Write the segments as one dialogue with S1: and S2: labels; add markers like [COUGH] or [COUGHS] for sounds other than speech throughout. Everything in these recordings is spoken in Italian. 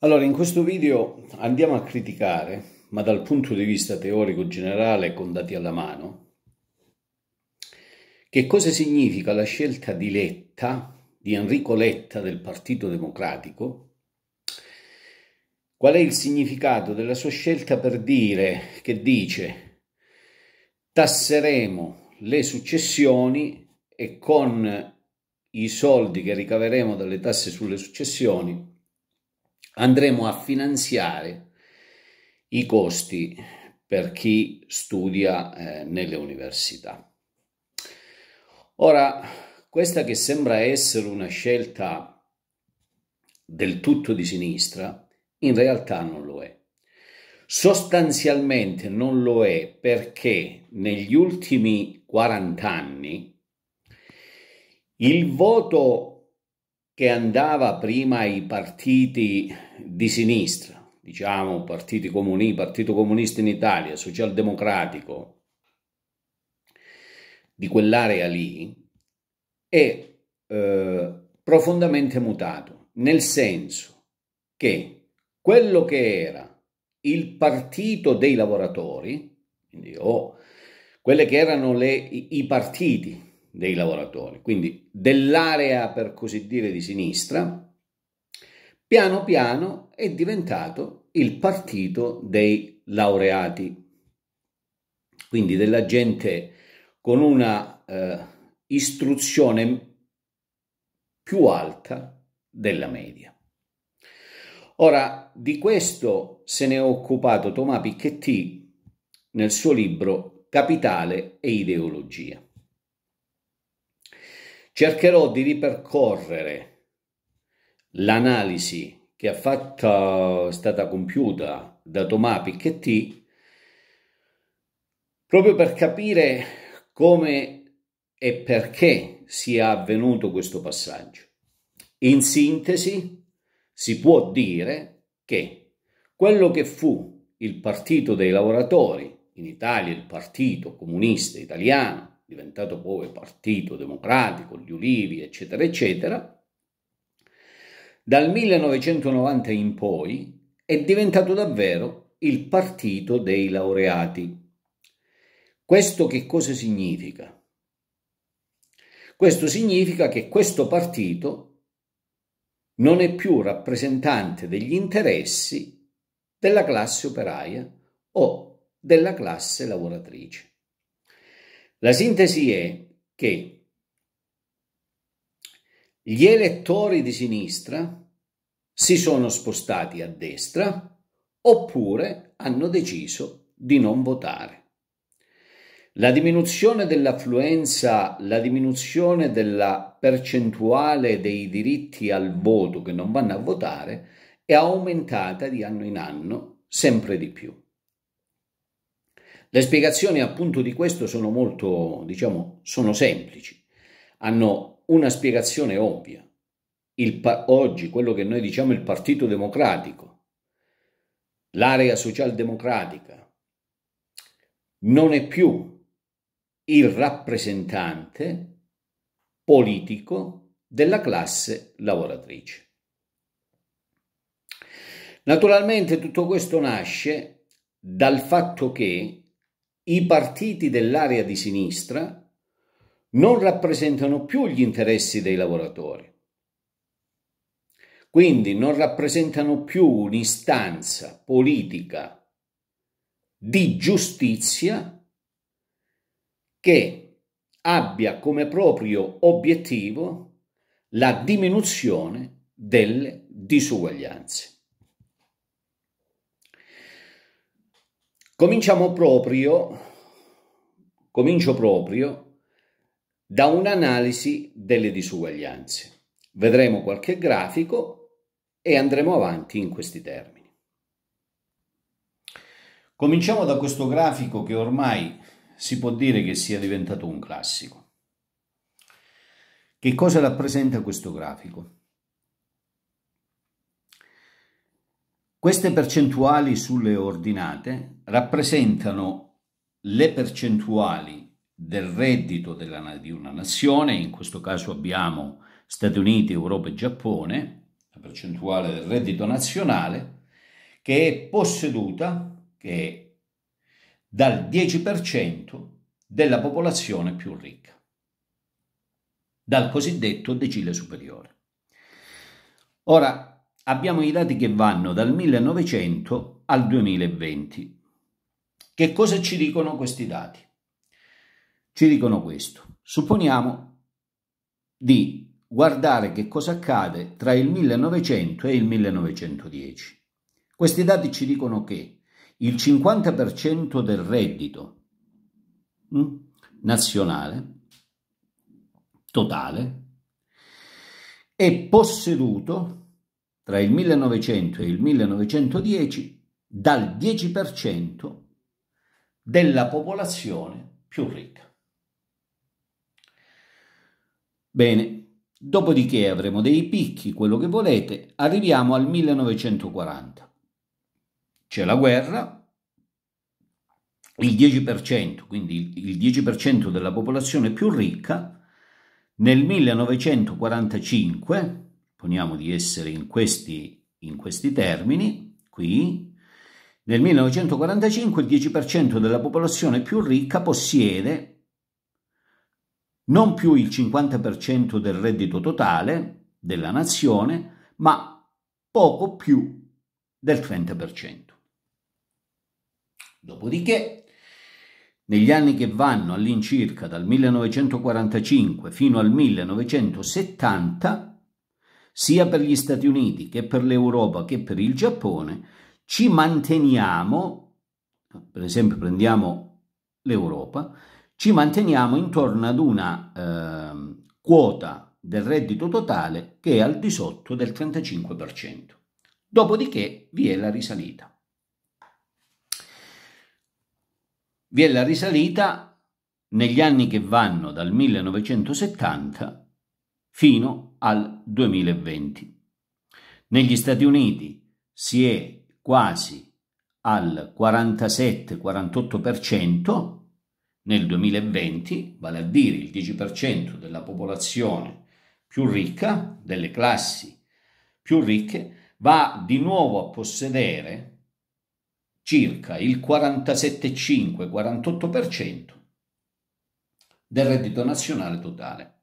S1: Allora, in questo video andiamo a criticare, ma dal punto di vista teorico generale con dati alla mano, che cosa significa la scelta di Letta, di Enrico Letta del Partito Democratico, qual è il significato della sua scelta per dire che dice tasseremo le successioni e con i soldi che ricaveremo dalle tasse sulle successioni andremo a finanziare i costi per chi studia eh, nelle università. Ora, questa che sembra essere una scelta del tutto di sinistra, in realtà non lo è. Sostanzialmente non lo è perché negli ultimi 40 anni il voto che andava prima ai partiti di sinistra, diciamo partiti comuni, Partito Comunista in Italia, Socialdemocratico, di quell'area lì, è eh, profondamente mutato, nel senso che quello che era il partito dei lavoratori, quindi o oh, quelle che erano le, i partiti dei lavoratori, quindi dell'area per così dire di sinistra, piano piano è diventato il partito dei laureati, quindi della gente con una eh, istruzione più alta della media. Ora, di questo se ne è occupato Thomas Piketty nel suo libro Capitale e ideologia cercherò di ripercorrere l'analisi che è, fatta, è stata compiuta da Tomà Picchetti proprio per capire come e perché sia avvenuto questo passaggio. In sintesi, si può dire che quello che fu il Partito dei Lavoratori in Italia, il Partito Comunista Italiano, diventato poi boh, Partito Democratico, gli Ulivi, eccetera, eccetera, dal 1990 in poi è diventato davvero il Partito dei Laureati. Questo che cosa significa? Questo significa che questo partito non è più rappresentante degli interessi della classe operaia o della classe lavoratrice. La sintesi è che gli elettori di sinistra si sono spostati a destra oppure hanno deciso di non votare. La diminuzione dell'affluenza, la diminuzione della percentuale dei diritti al voto che non vanno a votare è aumentata di anno in anno sempre di più. Le spiegazioni appunto di questo sono molto, diciamo, sono semplici, hanno una spiegazione ovvia. Il, oggi quello che noi diciamo il Partito Democratico, l'area socialdemocratica, non è più il rappresentante politico della classe lavoratrice. Naturalmente tutto questo nasce dal fatto che i partiti dell'area di sinistra non rappresentano più gli interessi dei lavoratori. Quindi non rappresentano più un'istanza politica di giustizia che abbia come proprio obiettivo la diminuzione delle disuguaglianze. Cominciamo proprio Comincio proprio da un'analisi delle disuguaglianze. Vedremo qualche grafico e andremo avanti in questi termini. Cominciamo da questo grafico che ormai si può dire che sia diventato un classico. Che cosa rappresenta questo grafico? Queste percentuali sulle ordinate rappresentano le percentuali del reddito della, di una nazione, in questo caso abbiamo Stati Uniti, Europa e Giappone, la percentuale del reddito nazionale, che è posseduta che è dal 10% della popolazione più ricca, dal cosiddetto decile superiore. Ora, abbiamo i dati che vanno dal 1900 al 2020 che cosa ci dicono questi dati? Ci dicono questo. Supponiamo di guardare che cosa accade tra il 1900 e il 1910. Questi dati ci dicono che il 50% del reddito hm, nazionale totale è posseduto tra il 1900 e il 1910 dal 10% della popolazione più ricca. Bene, dopodiché avremo dei picchi, quello che volete, arriviamo al 1940. C'è la guerra, il 10%, quindi il 10% della popolazione più ricca, nel 1945, poniamo di essere in questi, in questi termini, qui nel 1945 il 10% della popolazione più ricca possiede non più il 50% del reddito totale della nazione, ma poco più del 30%. Dopodiché, negli anni che vanno all'incirca dal 1945 fino al 1970, sia per gli Stati Uniti che per l'Europa che per il Giappone, ci manteniamo, per esempio prendiamo
S2: l'Europa,
S1: ci manteniamo intorno ad una eh, quota del reddito totale che è al di sotto del 35%. Dopodiché vi è la risalita. Vi è la risalita negli anni che vanno dal 1970 fino al 2020. Negli Stati Uniti si è quasi al 47-48% nel 2020, vale a dire il 10% della popolazione più ricca, delle classi più ricche, va di nuovo a possedere circa il 47,5-48% del reddito nazionale totale.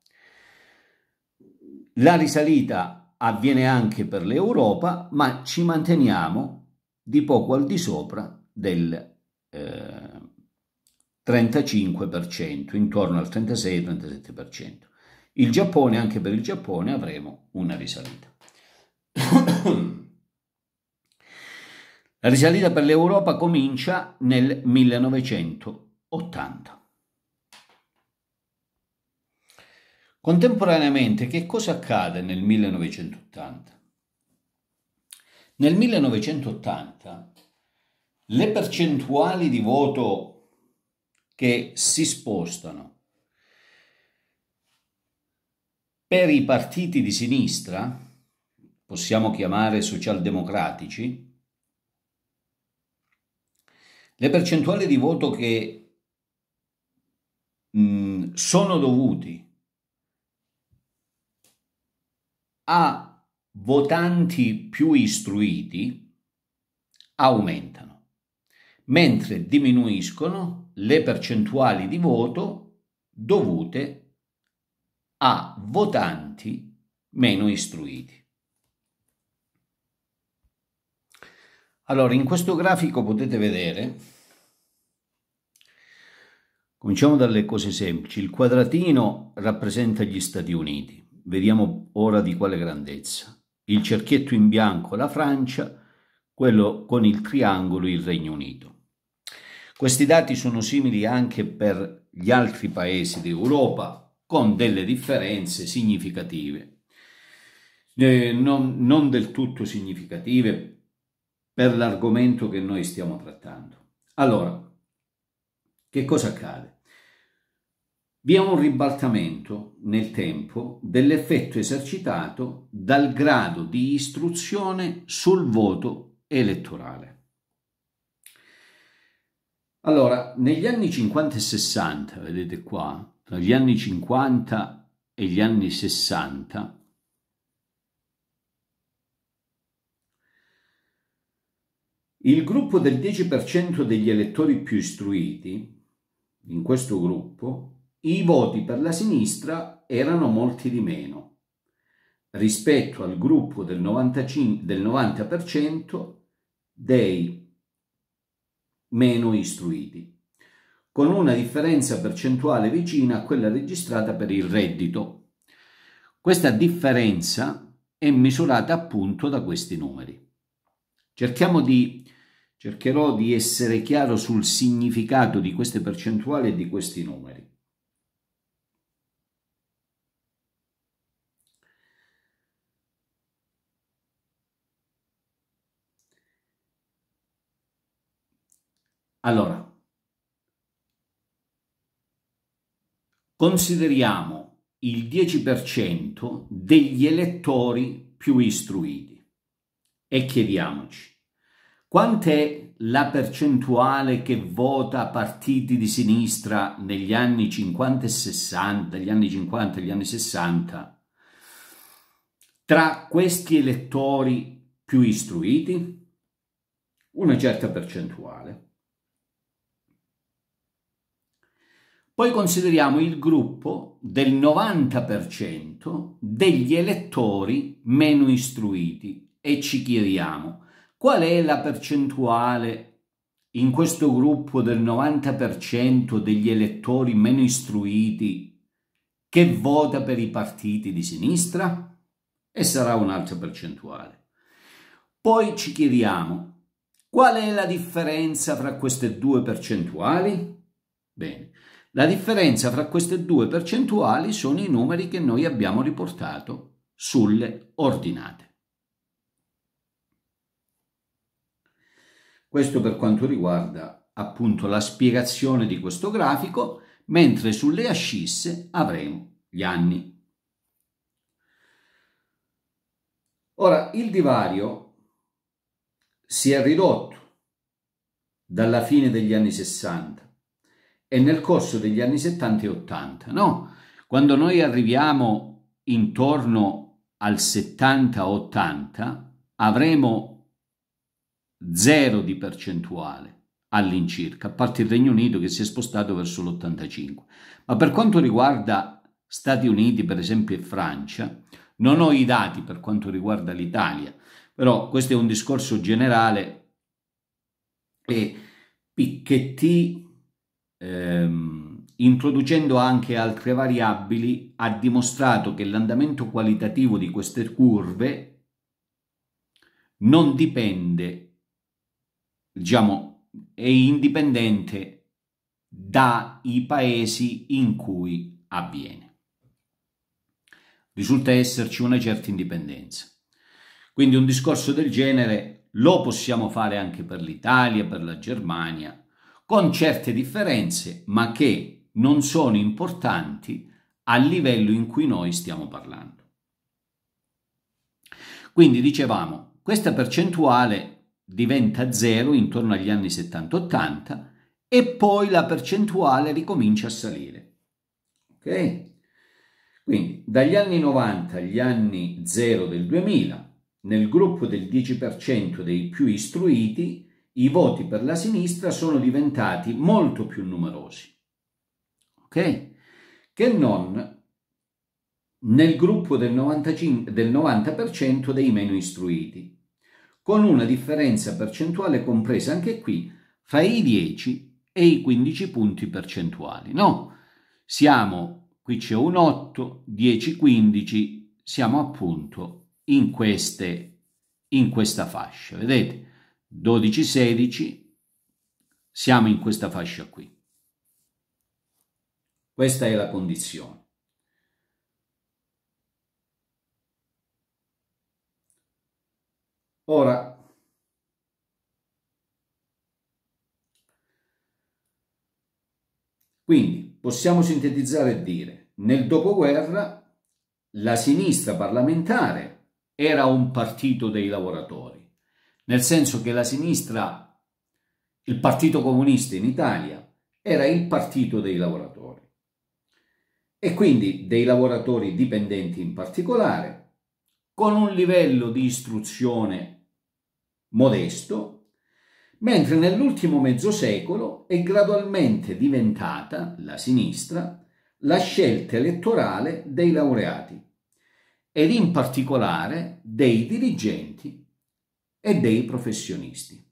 S1: La risalita avviene anche per l'Europa, ma ci manteniamo di poco al di sopra del eh, 35%, intorno al 36-37%. Il Giappone, anche per il Giappone, avremo una risalita. [COUGHS] La risalita per l'Europa comincia nel 1980. Contemporaneamente, che cosa accade nel 1980? Nel 1980 le percentuali di voto che si spostano per i partiti di sinistra, possiamo chiamare socialdemocratici, le percentuali di voto che mh, sono dovuti a votanti più istruiti aumentano, mentre diminuiscono le percentuali di voto dovute a votanti meno istruiti. Allora, in questo grafico potete vedere, cominciamo dalle cose semplici, il quadratino rappresenta gli Stati Uniti, vediamo ora di quale grandezza il cerchietto in bianco la Francia, quello con il triangolo il Regno Unito. Questi dati sono simili anche per gli altri paesi d'Europa, con delle differenze significative. Eh, non, non del tutto significative per l'argomento che noi stiamo trattando. Allora, che cosa accade? vi è un ribaltamento nel tempo dell'effetto esercitato dal grado di istruzione sul voto elettorale. Allora, negli anni 50 e 60, vedete qua, tra gli anni 50 e gli anni 60, il gruppo del 10% degli elettori più istruiti, in questo gruppo, i voti per la sinistra erano molti di meno. Rispetto al gruppo del, 95, del 90% dei meno istruiti, con una differenza percentuale vicina a quella registrata per il reddito. Questa differenza è misurata appunto da questi numeri. Cerchiamo di, cercherò di essere chiaro sul significato di queste percentuali e di questi numeri. Allora, consideriamo il 10% degli elettori più istruiti e chiediamoci quant'è la percentuale che vota partiti di sinistra negli anni 50 e 60, gli anni 50 e gli anni 60, tra questi elettori più istruiti? Una certa percentuale. Poi consideriamo il gruppo del 90% degli elettori meno istruiti e ci chiediamo qual è la percentuale in questo gruppo del 90% degli elettori meno istruiti che vota per i partiti di sinistra? E sarà un'altra percentuale. Poi ci chiediamo, qual è la differenza fra queste due percentuali? Bene, la differenza tra queste due percentuali sono i numeri che noi abbiamo riportato sulle ordinate. Questo per quanto riguarda appunto la spiegazione di questo grafico, mentre sulle ascisse avremo gli anni. Ora, il divario si è ridotto dalla fine degli anni 60 è nel corso degli anni 70 e 80, no? Quando noi arriviamo intorno al 70-80 avremo zero di percentuale all'incirca, a parte il Regno Unito che si è spostato verso l'85. Ma per quanto riguarda Stati Uniti, per esempio, e Francia, non ho i dati per quanto riguarda l'Italia, però questo è un discorso generale e Piketty ehm, introducendo anche altre variabili, ha dimostrato che l'andamento qualitativo di queste curve non dipende, diciamo, è indipendente dai paesi in cui avviene. Risulta esserci una certa indipendenza. Quindi un discorso del genere lo possiamo fare anche per l'Italia, per la Germania con certe differenze, ma che non sono importanti al livello in cui noi stiamo parlando. Quindi dicevamo, questa percentuale diventa zero intorno agli anni 70-80 e poi la percentuale ricomincia a salire. Ok? Quindi dagli anni 90 agli anni 0 del 2000, nel gruppo del 10% dei più istruiti i voti per la sinistra sono diventati molto più numerosi. Ok? Che non nel gruppo del, 95, del 90% dei meno istruiti, con una differenza percentuale compresa anche qui fra i 10 e i 15 punti percentuali. No, siamo, qui c'è un 8, 10, 15, siamo appunto in, queste, in questa fascia, vedete? 12-16, siamo in questa fascia qui. Questa è la condizione. Ora, quindi possiamo sintetizzare e dire, nel dopoguerra la sinistra parlamentare era un partito dei lavoratori nel senso che la sinistra, il Partito Comunista in Italia, era il partito dei lavoratori e quindi dei lavoratori dipendenti in particolare, con un livello di istruzione modesto, mentre nell'ultimo mezzo secolo è gradualmente diventata la sinistra la scelta elettorale dei laureati ed in particolare dei dirigenti e dei professionisti.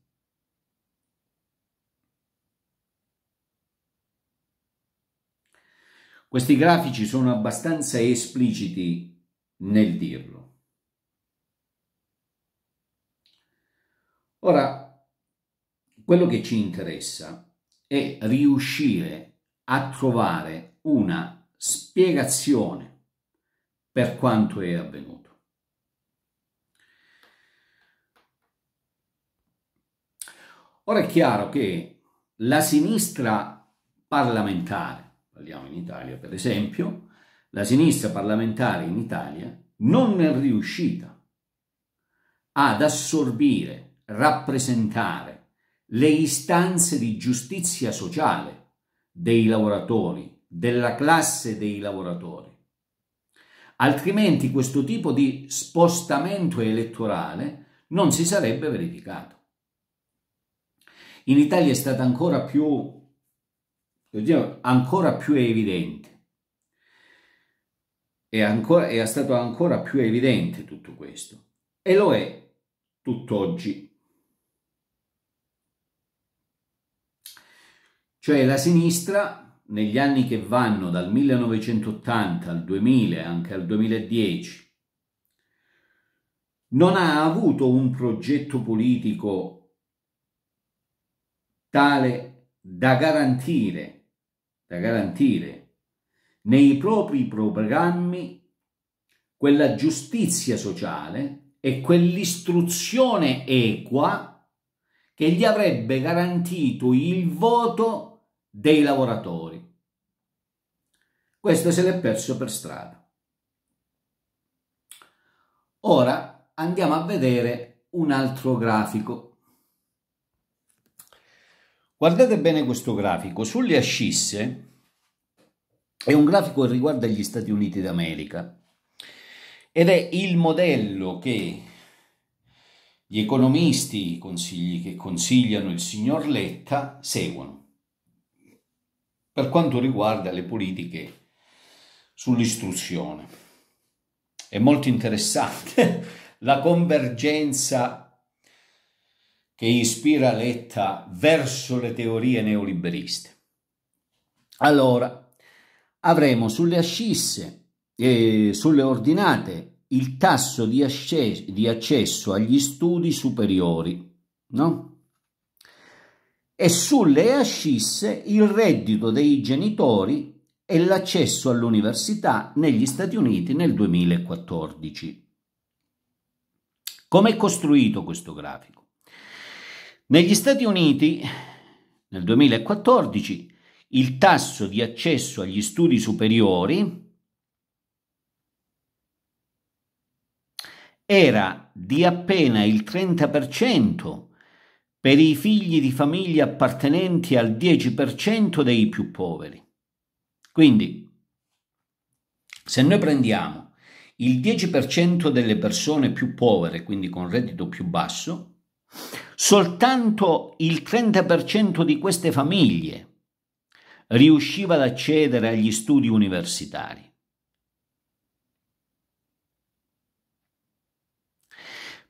S1: Questi grafici sono abbastanza espliciti nel dirlo. Ora, quello che ci interessa è riuscire a trovare una spiegazione per quanto è avvenuto. Ora è chiaro che la sinistra parlamentare, parliamo in Italia per esempio, la sinistra parlamentare in Italia non è riuscita ad assorbire, rappresentare le istanze di giustizia sociale dei lavoratori, della classe dei lavoratori. Altrimenti questo tipo di spostamento elettorale non si sarebbe verificato. In Italia è stata ancora più, dire, ancora più evidente. È, ancora, è stato ancora più evidente tutto questo. E lo è tutt'oggi. Cioè la sinistra negli anni che vanno dal 1980 al 2000, anche al 2010, non ha avuto un progetto politico tale da garantire, da garantire nei propri programmi quella giustizia sociale e quell'istruzione equa che gli avrebbe garantito il voto dei lavoratori. Questo se l'è perso per strada. Ora andiamo a vedere un altro grafico Guardate bene questo grafico, sulle ascisse eh, è un grafico che riguarda gli Stati Uniti d'America ed è il modello che gli economisti i consigli, che consigliano il signor Letta seguono per quanto riguarda le politiche sull'istruzione. È molto interessante [LAUGHS] la convergenza che ispira Letta verso le teorie neoliberiste. Allora, avremo sulle ascisse, e sulle ordinate, il tasso di, asce- di accesso agli studi superiori, no? E sulle ascisse il reddito dei genitori e l'accesso all'università negli Stati Uniti nel 2014. Com'è costruito questo grafico? Negli Stati Uniti nel 2014 il tasso di accesso agli studi superiori era di appena il 30% per i figli di famiglie appartenenti al 10% dei più poveri. Quindi, se noi prendiamo il 10% delle persone più povere, quindi con reddito più basso, Soltanto il 30% di queste famiglie riusciva ad accedere agli studi universitari.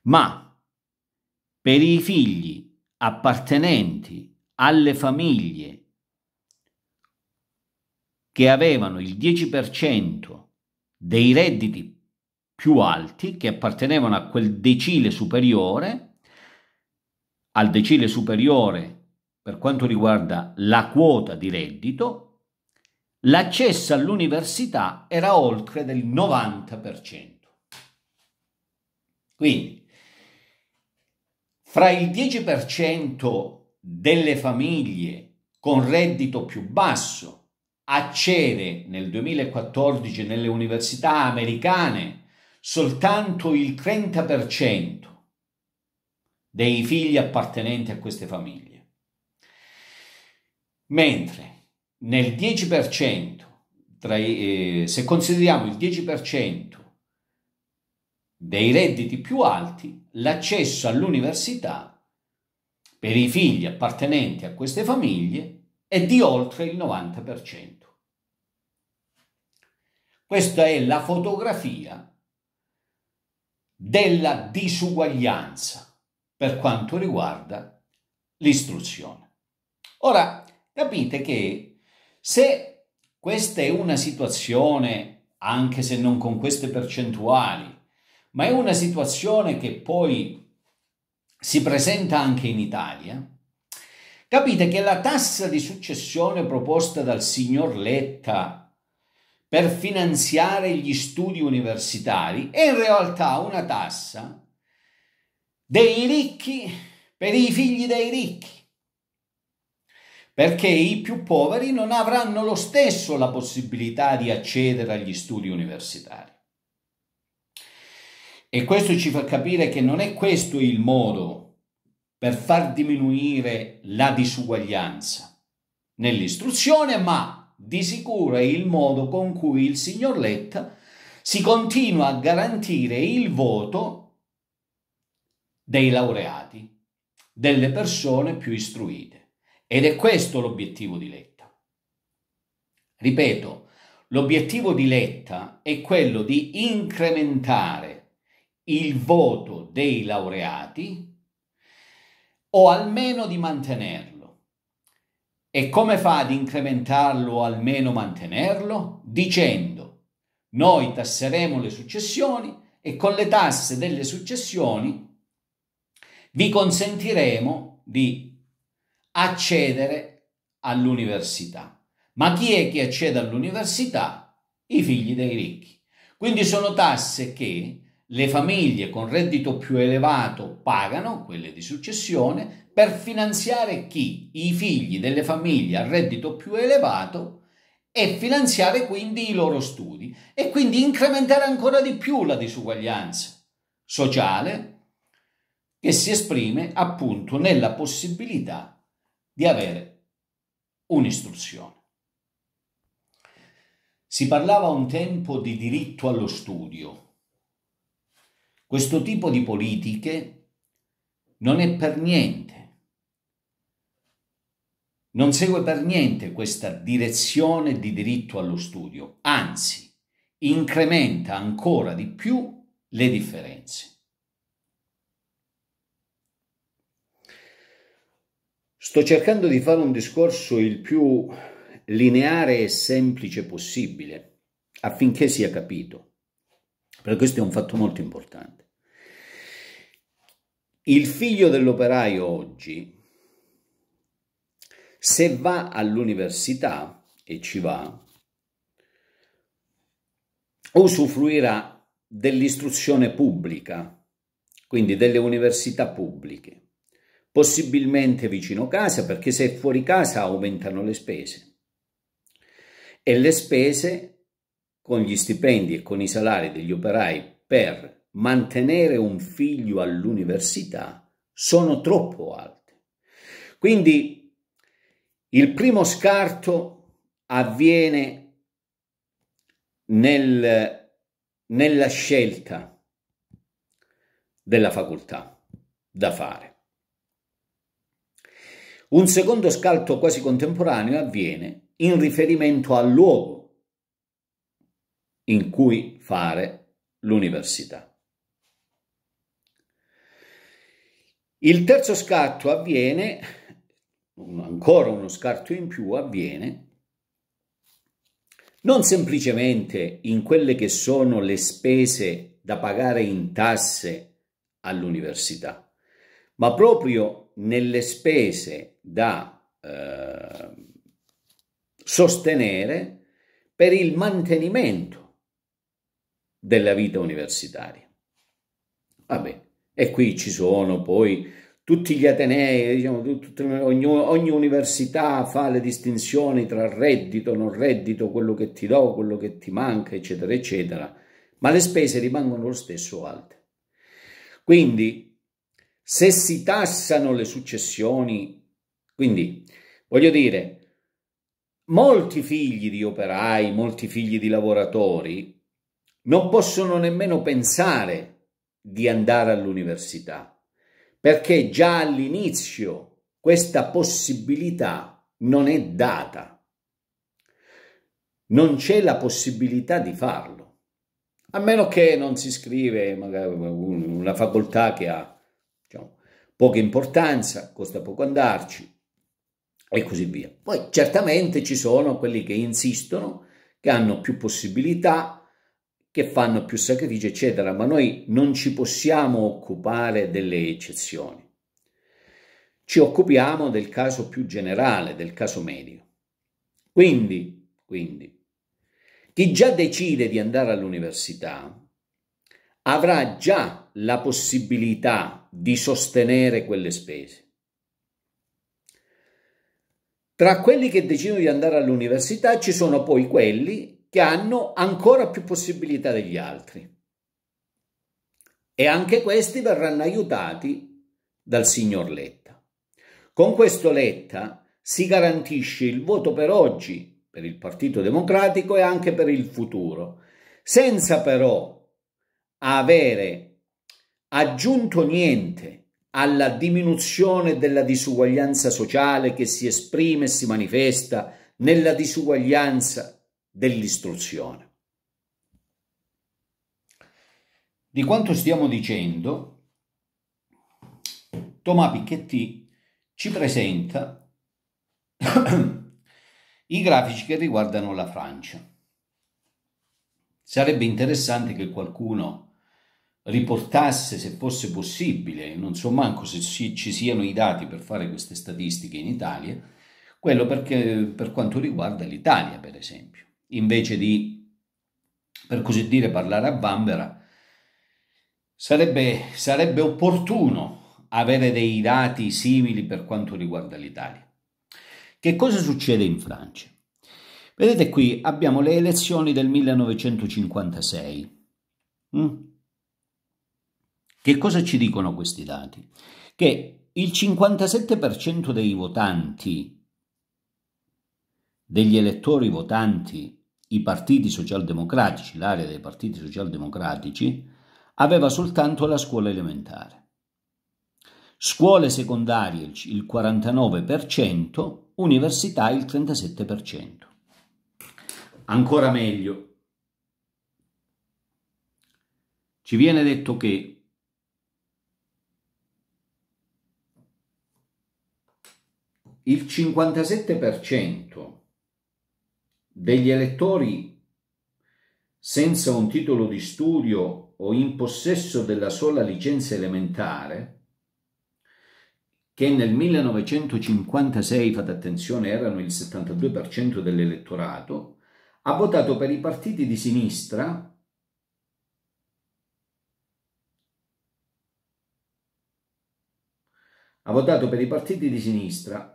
S1: Ma per i figli appartenenti alle famiglie che avevano il 10% dei redditi più alti, che appartenevano a quel decile superiore, al decile superiore per quanto riguarda la quota di reddito, l'accesso all'università era oltre del 90%. Quindi, fra il 10% delle famiglie con reddito più basso accede nel 2014 nelle università americane soltanto il 30% dei figli appartenenti a queste famiglie. Mentre nel 10%, tra, eh, se consideriamo il 10% dei redditi più alti, l'accesso all'università per i figli appartenenti a queste famiglie è di oltre il 90%. Questa è la fotografia della disuguaglianza per quanto riguarda l'istruzione. Ora, capite che se questa è una situazione, anche se non con queste percentuali, ma è una situazione che poi si presenta anche in Italia, capite che la tassa di successione proposta dal signor Letta per finanziare gli studi universitari è in realtà una tassa dei ricchi per i figli dei ricchi, perché i più poveri non avranno lo stesso la possibilità di accedere agli studi universitari. E questo ci fa capire che non è questo il modo per far diminuire la disuguaglianza nell'istruzione, ma di sicuro è il modo con cui il signor Letta si continua a garantire il voto dei laureati, delle persone più istruite. Ed è questo l'obiettivo di Letta. Ripeto, l'obiettivo di Letta è quello di incrementare il voto dei laureati o almeno di mantenerlo. E come fa ad incrementarlo o almeno mantenerlo? Dicendo, noi tasseremo le successioni e con le tasse delle successioni vi consentiremo di accedere all'università. Ma chi è che accede all'università? I figli dei ricchi. Quindi sono tasse che le famiglie con reddito più elevato pagano, quelle di successione, per finanziare chi? I figli delle famiglie a reddito più elevato e finanziare quindi i loro studi e quindi incrementare ancora di più la disuguaglianza sociale, che si esprime appunto nella possibilità di avere un'istruzione. Si parlava un tempo di diritto allo studio. Questo tipo di politiche non è per niente, non segue per niente questa direzione di diritto allo studio, anzi incrementa ancora di più le differenze. Sto cercando di fare un discorso il più lineare e semplice possibile affinché sia capito, perché questo è un fatto molto importante. Il figlio dell'operaio oggi, se va all'università e ci va, usufruirà dell'istruzione pubblica, quindi delle università pubbliche possibilmente vicino casa, perché se è fuori casa aumentano le spese. E le spese con gli stipendi e con i salari degli operai per mantenere un figlio all'università sono troppo alte. Quindi il primo scarto avviene nel, nella scelta della facoltà da fare. Un secondo scalto quasi contemporaneo avviene in riferimento al luogo in cui fare l'università. Il terzo scatto avviene, ancora uno scatto in più avviene, non semplicemente in quelle che sono le spese da pagare in tasse all'università, ma proprio nelle spese da eh, sostenere per il mantenimento della vita universitaria. Vabbè, e qui ci sono poi tutti gli atenei, diciamo, tutte, ogni, ogni, università fa le distinzioni tra reddito, non reddito, quello che ti do, quello che ti manca, eccetera, eccetera, ma le spese rimangono lo stesso alte. Quindi se si tassano le successioni, quindi voglio dire, molti figli di operai, molti figli di lavoratori non possono nemmeno pensare di andare all'università, perché già all'inizio questa possibilità non è data. Non c'è la possibilità di farlo, a meno che non si scrive magari una facoltà che ha poca importanza, costa poco andarci e così via. Poi certamente ci sono quelli che insistono, che hanno più possibilità, che fanno più sacrifici, eccetera, ma noi non ci possiamo occupare delle eccezioni. Ci occupiamo del caso più generale, del caso medio. Quindi, quindi chi già decide di andare all'università avrà già la possibilità di sostenere quelle spese. Tra quelli che decidono di andare all'università ci sono poi quelli che hanno ancora più possibilità degli altri. E anche questi verranno aiutati dal signor Letta. Con questo Letta si garantisce il voto per oggi, per il Partito Democratico e anche per il futuro, senza però avere aggiunto niente alla diminuzione della disuguaglianza sociale che si esprime e si manifesta nella disuguaglianza dell'istruzione. Di quanto stiamo dicendo, Thomas Piketty ci presenta [CLEARS THROAT] i grafici che riguardano la Francia. Sarebbe interessante che qualcuno riportasse, se fosse possibile, non so manco se ci siano i dati per fare queste statistiche in Italia, quello perché, per quanto riguarda l'Italia, per esempio, invece di, per così dire, parlare a bambera, sarebbe, sarebbe opportuno avere dei dati simili per quanto riguarda l'Italia. Che cosa succede in Francia? Vedete qui abbiamo le elezioni del 1956. Mm? Che cosa ci dicono questi dati? Che il 57% dei votanti, degli elettori votanti, i partiti socialdemocratici, l'area dei partiti socialdemocratici, aveva soltanto la scuola elementare. Scuole secondarie il 49%, università il 37%. Ancora meglio, ci viene detto che il 57% degli elettori senza un titolo di studio o in possesso della sola licenza elementare, che nel 1956, fate attenzione, erano il 72% dell'elettorato, ha votato per i partiti di sinistra ha votato per i partiti di sinistra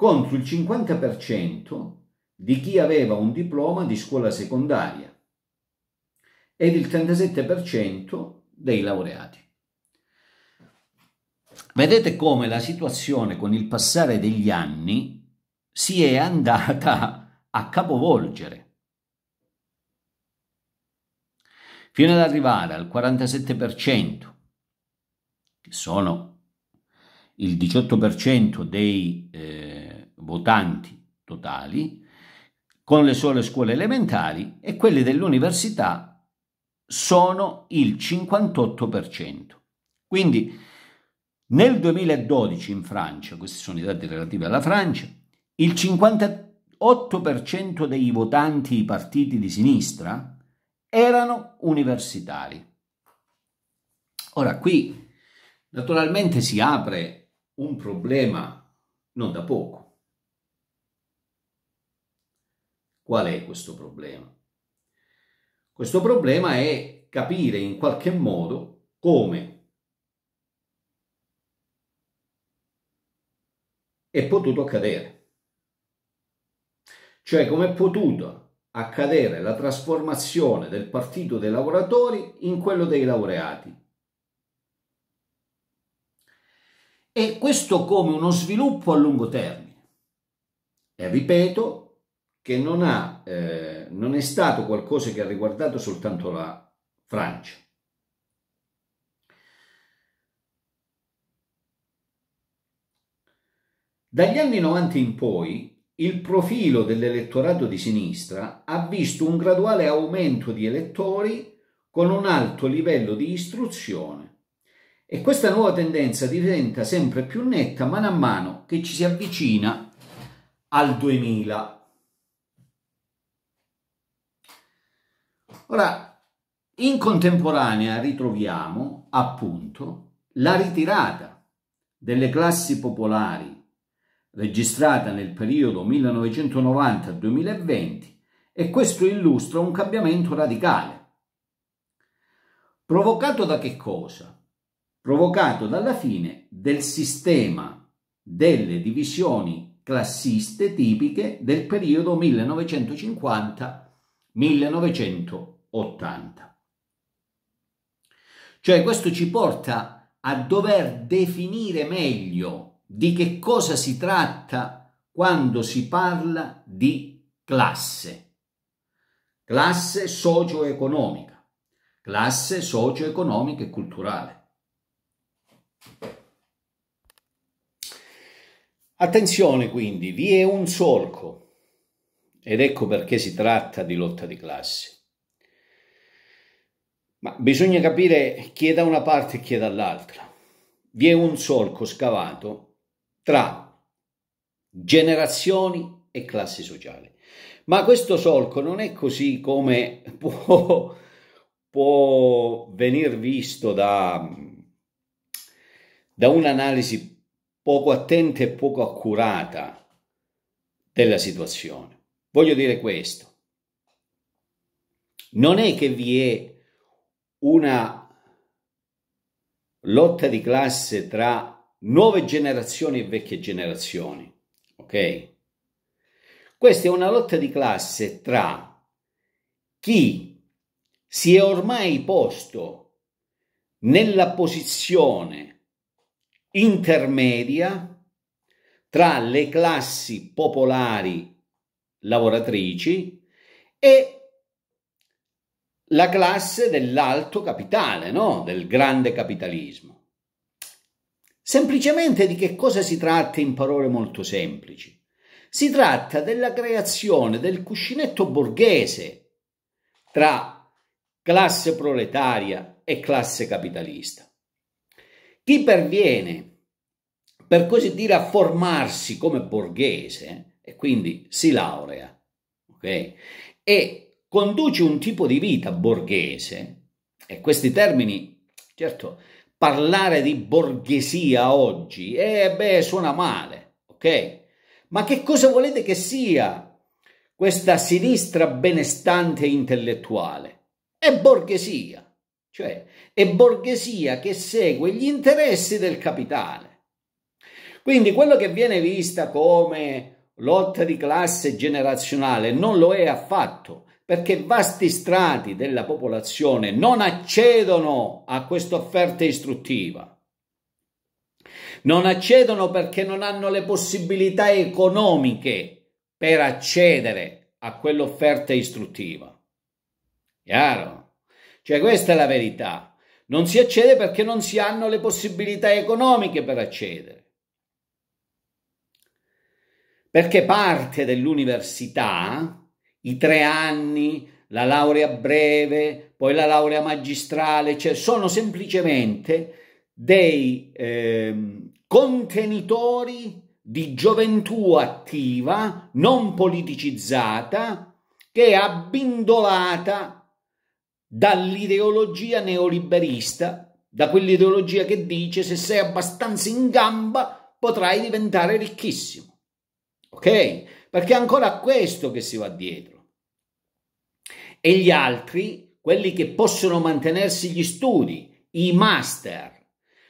S1: contro il 50% di chi aveva un diploma di scuola secondaria ed il 37% dei laureati. Vedete come la situazione con il passare degli anni si è andata [LAUGHS] a capovolgere. fino ad arrivare al 47%, che sono il 18% dei eh, votanti totali, con le sole scuole elementari e quelle dell'università sono il 58%. Quindi nel 2012 in Francia, questi sono i dati relativi alla Francia, il 58% dei votanti partiti di sinistra erano universitari. Ora qui naturalmente si apre un problema non da poco. Qual è questo problema? Questo problema è capire in qualche modo come è potuto accadere. Cioè come è potuta accadere la trasformazione del partito dei lavoratori in quello dei laureati e questo come uno sviluppo a lungo termine. E ripeto che non, ha, eh, non è stato qualcosa che ha riguardato soltanto la Francia. Dagli anni 90 in poi il profilo dell'elettorato di sinistra ha visto un graduale aumento di elettori con un alto livello di istruzione e questa nuova tendenza diventa sempre più netta man a mano che ci si avvicina al 2000. Ora, in contemporanea ritroviamo appunto la ritirata delle classi popolari registrata nel periodo 1990-2020 e questo illustra un cambiamento radicale. Provocato da che cosa? provocato dalla fine del sistema delle divisioni classiste tipiche del periodo 1950-1980. Cioè questo ci porta a dover definire meglio di che cosa si tratta quando si parla di classe, classe socio-economica, classe socio-economica e culturale. Attenzione quindi, vi è un solco ed ecco perché si tratta di lotta di classe. Ma bisogna capire chi è da una parte e chi è dall'altra. Vi è un solco scavato tra generazioni e classi sociali. Ma questo solco non è così come [LAUGHS] può, può venir visto da, da un'analisi poco attenta e poco accurata della situazione. Voglio dire questo. Non è che vi è una lotta di classe tra nuove generazioni e vecchie generazioni, ok? Questa è una lotta di classe tra chi si è ormai posto nella posizione intermedia tra le classi popolari lavoratrici e la classe dell'alto capitale, no? del grande capitalismo. Semplicemente di che cosa si tratta in parole molto semplici? Si tratta della creazione del cuscinetto borghese tra classe proletaria e classe capitalista chi perviene, per così dire, a formarsi come borghese e quindi si laurea, ok? E conduce un tipo di vita borghese, e questi termini, certo, parlare di borghesia oggi, eh beh, suona male, ok? Ma che cosa volete che sia questa sinistra benestante e intellettuale? È borghesia cioè è borghesia che segue gli interessi del capitale. Quindi quello che viene vista come lotta di classe generazionale non lo è affatto, perché vasti strati della popolazione non accedono a questa offerta istruttiva. Non accedono perché non hanno le possibilità economiche per accedere a quell'offerta istruttiva. Chiaro? Cioè questa è la verità. Non si accede perché non si hanno le possibilità economiche per accedere. Perché parte dell'università, i tre anni, la laurea breve, poi la laurea magistrale, cioè sono semplicemente dei eh, contenitori di gioventù attiva, non politicizzata, che è abbindolata dall'ideologia neoliberista, da quell'ideologia che dice se sei abbastanza in gamba potrai diventare ricchissimo. Ok? Perché è ancora a questo che si va dietro. E gli altri, quelli che possono mantenersi gli studi, i master,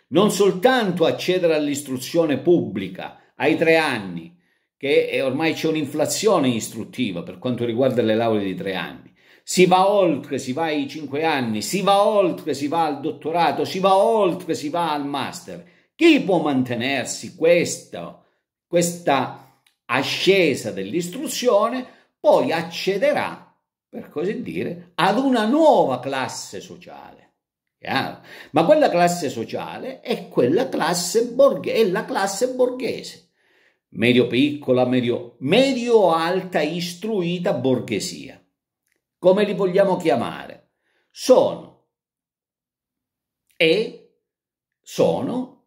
S1: non soltanto accedere all'istruzione pubblica ai tre anni, che ormai c'è un'inflazione istruttiva per quanto riguarda le lauree di tre anni, si va oltre, si va ai cinque anni, si va oltre, si va al dottorato, si va oltre, si va al master. Chi può mantenersi questa, questa ascesa dell'istruzione poi accederà, per così dire, ad una nuova classe sociale. Chiaro? Ma quella classe sociale è quella classe borghese, è la classe borghese, medio piccola, medio, medio alta istruita borghesia come li vogliamo chiamare, sono e sono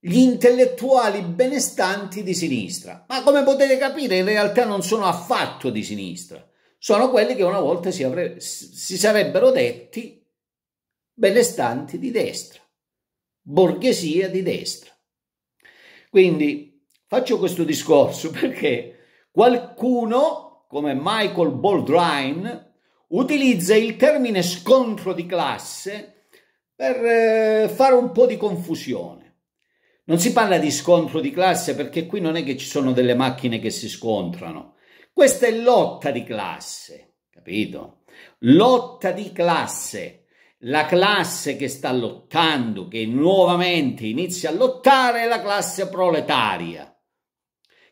S1: gli intellettuali benestanti di sinistra. Ma come potete capire, in realtà non sono affatto di sinistra. Sono quelli che una volta si, avre- si sarebbero detti benestanti di destra, borghesia di destra. Quindi faccio questo discorso [LAUGHS] perché qualcuno come Michael Boldrine utilizza il termine scontro di classe per eh, fare un po' di confusione. Non si parla di scontro di classe perché qui non è che ci sono delle macchine che si scontrano. Questa è lotta di classe, capito? Lotta di classe. La classe che sta lottando, che nuovamente inizia a lottare, è la classe proletaria,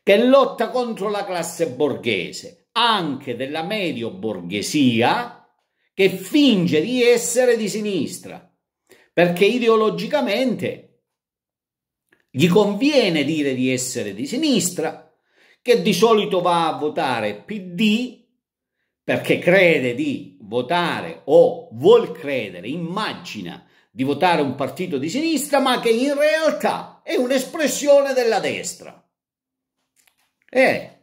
S1: che lotta contro la classe borghese anche della medio borghesia che finge di essere di sinistra, perché ideologicamente gli conviene dire di essere di sinistra, che di solito va a votare PD perché crede di votare o vuol credere, immagina di votare un partito di sinistra, ma che in realtà è un'espressione della destra. Eh,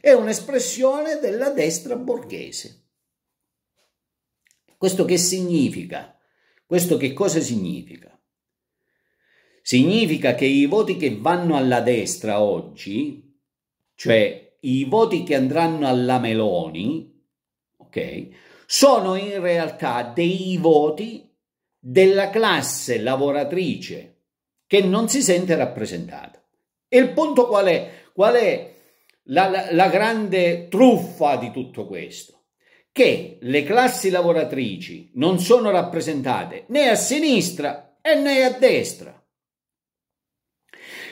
S1: è un'espressione della destra borghese. Questo che significa? Questo che cosa significa? Significa che i voti che vanno alla destra oggi, cioè i voti che andranno alla Meloni, ok, sono in realtà dei voti della classe lavoratrice che non si sente rappresentata. E il punto qual è? Qual è la, la grande truffa di tutto questo che le classi lavoratrici non sono rappresentate né a sinistra né a destra.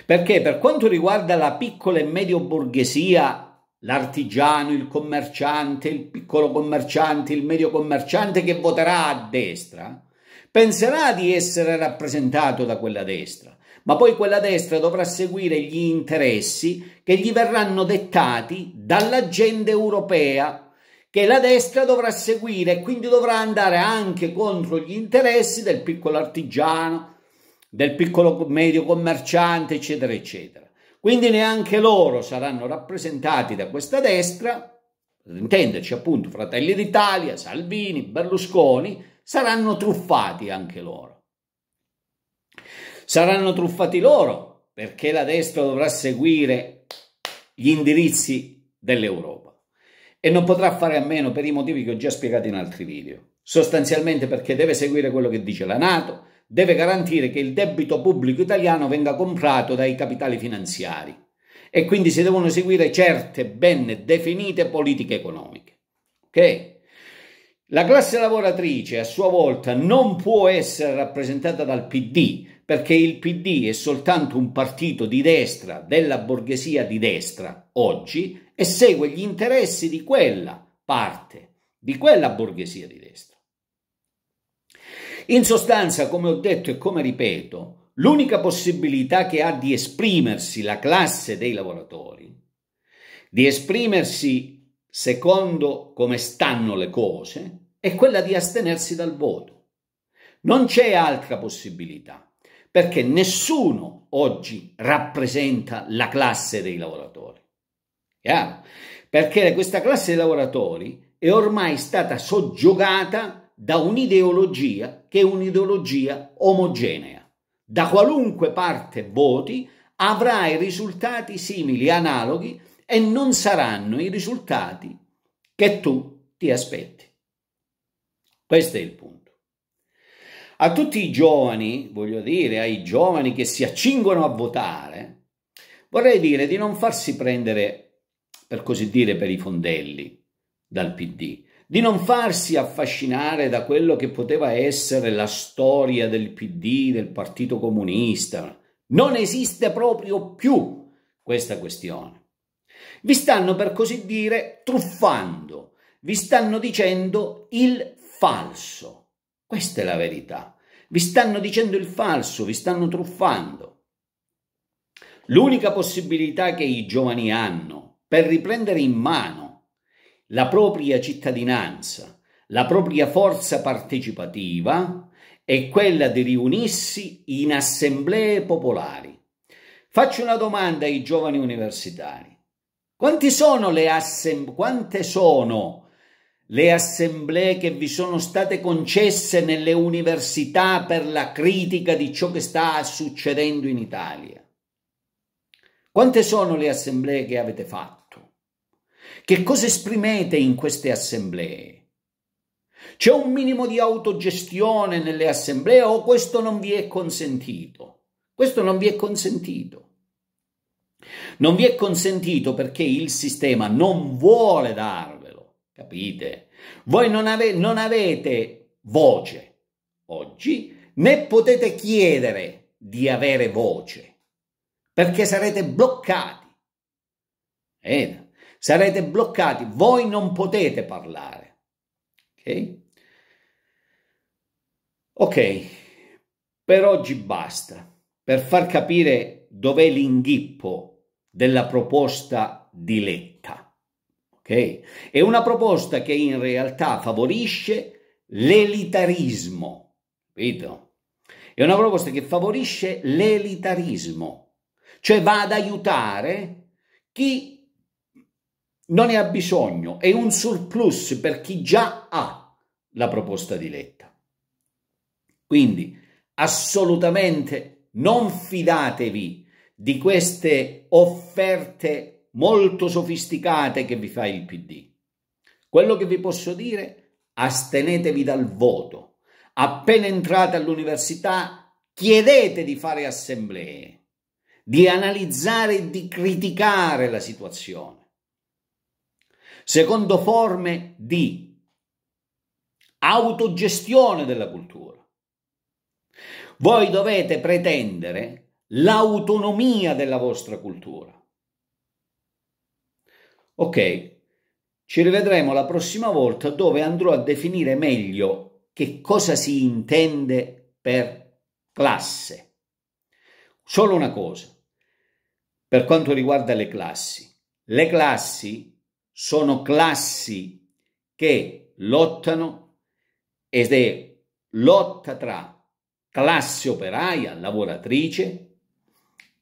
S1: Perché per quanto riguarda la piccola e medio borghesia, l'artigiano, il commerciante, il piccolo commerciante, il medio commerciante che voterà a destra, penserà di essere rappresentato da quella destra ma poi quella destra dovrà seguire gli interessi che gli verranno dettati dall'agenda europea che la destra dovrà seguire e quindi dovrà andare anche contro gli interessi del piccolo artigiano, del piccolo medio commerciante, eccetera, eccetera. Quindi neanche loro saranno rappresentati da questa destra, intenderci appunto Fratelli d'Italia, Salvini, Berlusconi, saranno truffati anche loro. Saranno truffati loro perché la destra dovrà seguire gli indirizzi dell'Europa e non potrà fare a meno per i motivi che ho già spiegato in altri video. Sostanzialmente perché deve seguire quello che dice la Nato, deve garantire che il debito pubblico italiano venga comprato dai capitali finanziari e quindi si devono seguire certe ben definite politiche economiche. Ok? La classe lavoratrice a sua volta non può essere rappresentata dal PD perché il PD è soltanto un partito di destra, della borghesia di destra oggi, e segue gli interessi di quella parte, di quella borghesia di destra. In sostanza, come ho detto e come ripeto, l'unica possibilità che ha di esprimersi la classe dei lavoratori, di esprimersi secondo come stanno le cose, è quella di astenersi dal voto. Non c'è altra possibilità perché nessuno oggi rappresenta la classe dei lavoratori. Chiaro? Perché questa classe dei lavoratori è ormai stata soggiogata da un'ideologia che è un'ideologia omogenea. Da qualunque parte voti avrai risultati simili, analoghi e non saranno i risultati che tu ti aspetti. Questo è il punto. A tutti i giovani, voglio dire, ai giovani che si accingono a votare, vorrei dire di non farsi prendere, per così dire, per i fondelli dal PD, di non farsi affascinare da quello che poteva essere la storia del PD, del Partito Comunista. Non esiste proprio più questa questione. Vi stanno, per così dire, truffando, vi stanno dicendo il falso. Questa è la verità. Vi stanno dicendo il falso, vi stanno truffando. L'unica possibilità che i giovani hanno per riprendere in mano la propria cittadinanza, la propria forza partecipativa, è quella di riunirsi in assemblee popolari. Faccio una domanda ai giovani universitari. Sono assem- quante sono le assemblee che vi sono state concesse nelle università per la critica di ciò che sta succedendo in Italia. Quante sono le assemblee che avete fatto? Che cosa esprimete in queste assemblee? C'è un minimo di autogestione nelle assemblee o questo non vi è consentito? Questo non vi è consentito. Non vi è consentito perché il sistema non vuole darlo Capite? Voi non, ave- non avete voce oggi, né potete chiedere di avere voce, perché sarete bloccati. Eh? Sarete bloccati, voi non potete parlare. Ok? Ok, per oggi basta, per far capire dov'è l'inghippo della proposta di Letta. Okay? È una proposta che in realtà favorisce l'elitarismo, capito? È una proposta che favorisce l'elitarismo, cioè va ad aiutare chi non ne ha bisogno, è un surplus per chi già ha la proposta di letta. Quindi assolutamente non fidatevi di queste offerte molto sofisticate che vi fa il PD. Quello che vi posso dire, astenetevi dal voto. Appena entrate all'università, chiedete di fare assemblee, di analizzare e di criticare la situazione. Secondo forme di autogestione della cultura. Voi dovete pretendere l'autonomia della vostra cultura Ok, ci rivedremo la prossima volta dove andrò a definire meglio che cosa si intende per classe. Solo una cosa, per quanto riguarda le classi. Le classi sono classi che lottano ed è lotta tra classe operaia, lavoratrice,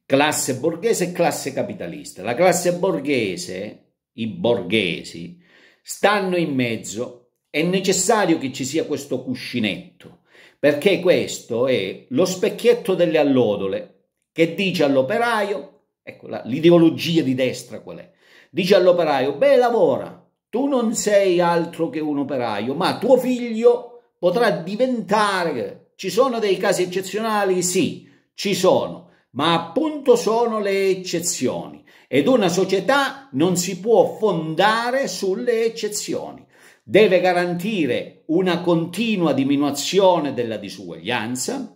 S1: classe borghese e classe capitalista. La classe borghese i borghesi, stanno in mezzo, è necessario che ci sia questo cuscinetto, perché questo è lo specchietto delle allodole che dice all'operaio, ecco l'ideologia di destra qual è, dice all'operaio, beh lavora, tu non sei altro che un operaio, ma tuo figlio potrà diventare, ci sono dei casi eccezionali? Sì, ci sono, ma appunto sono le eccezioni ed una società non si può fondare sulle eccezioni. Deve garantire una continua diminuzione della disuguaglianza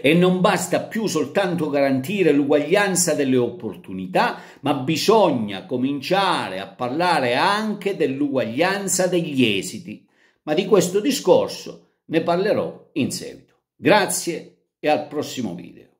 S1: e non basta più soltanto garantire l'uguaglianza delle opportunità, ma bisogna cominciare a parlare anche dell'uguaglianza degli esiti. Ma di questo discorso ne parlerò in seguito. Grazie e al prossimo video.